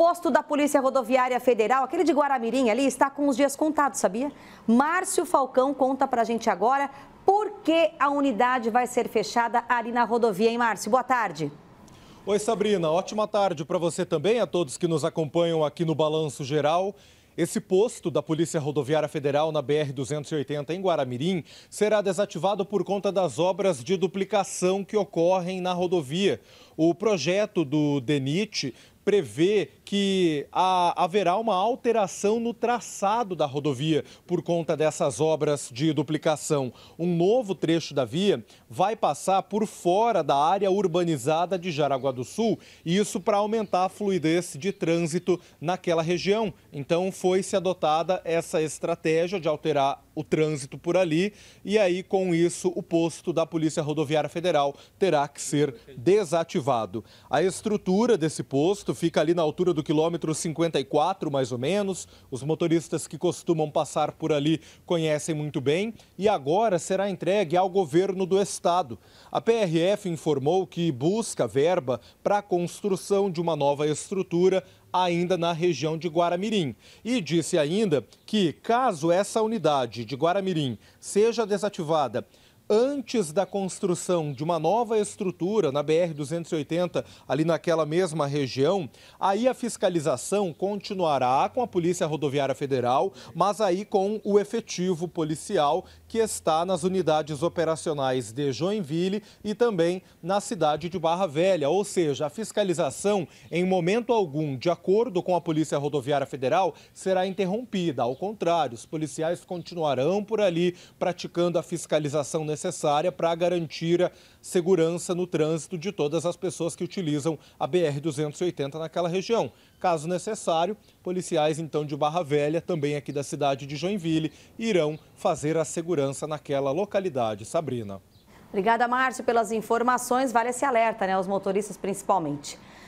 posto da Polícia Rodoviária Federal, aquele de Guaramirim ali, está com os dias contados, sabia? Márcio Falcão conta pra gente agora por que a unidade vai ser fechada ali na rodovia, hein, Márcio? Boa tarde. Oi, Sabrina. Ótima tarde para você também, a todos que nos acompanham aqui no Balanço Geral. Esse posto da Polícia Rodoviária Federal na BR-280 em Guaramirim será desativado por conta das obras de duplicação que ocorrem na rodovia. O projeto do DENIT prevê que a, haverá uma alteração no traçado da rodovia por conta dessas obras de duplicação. Um novo trecho da via vai passar por fora da área urbanizada de Jaraguá do Sul, e isso para aumentar a fluidez de trânsito naquela região. Então foi se adotada essa estratégia de alterar o trânsito por ali, e aí com isso o posto da Polícia Rodoviária Federal terá que ser desativado. A estrutura desse posto fica ali na altura do quilômetro 54, mais ou menos. Os motoristas que costumam passar por ali conhecem muito bem e agora será entregue ao governo do estado. A PRF informou que busca verba para a construção de uma nova estrutura ainda na região de Guaramirim. E disse ainda que, caso essa unidade de Guaramirim seja desativada antes da construção de uma nova estrutura na BR-280, ali naquela mesma região, aí a fiscalização continuará com a Polícia Rodoviária Federal, mas aí com o efetivo policial que está nas unidades operacionais de Joinville e também na cidade de Barra Velha. Ou seja, a fiscalização, em momento algum, de acordo com a Polícia Rodoviária Federal, será interrompida. Ao contrário, os policiais continuarão por ali praticando a fiscalização necessária necessária para garantir a segurança no trânsito de todas as pessoas que utilizam a BR-280 naquela região. Caso necessário, policiais então de Barra Velha, também aqui da cidade de Joinville, irão fazer a segurança naquela localidade. Sabrina. Obrigada, Márcio, pelas informações. Vale esse alerta, né? Os motoristas principalmente.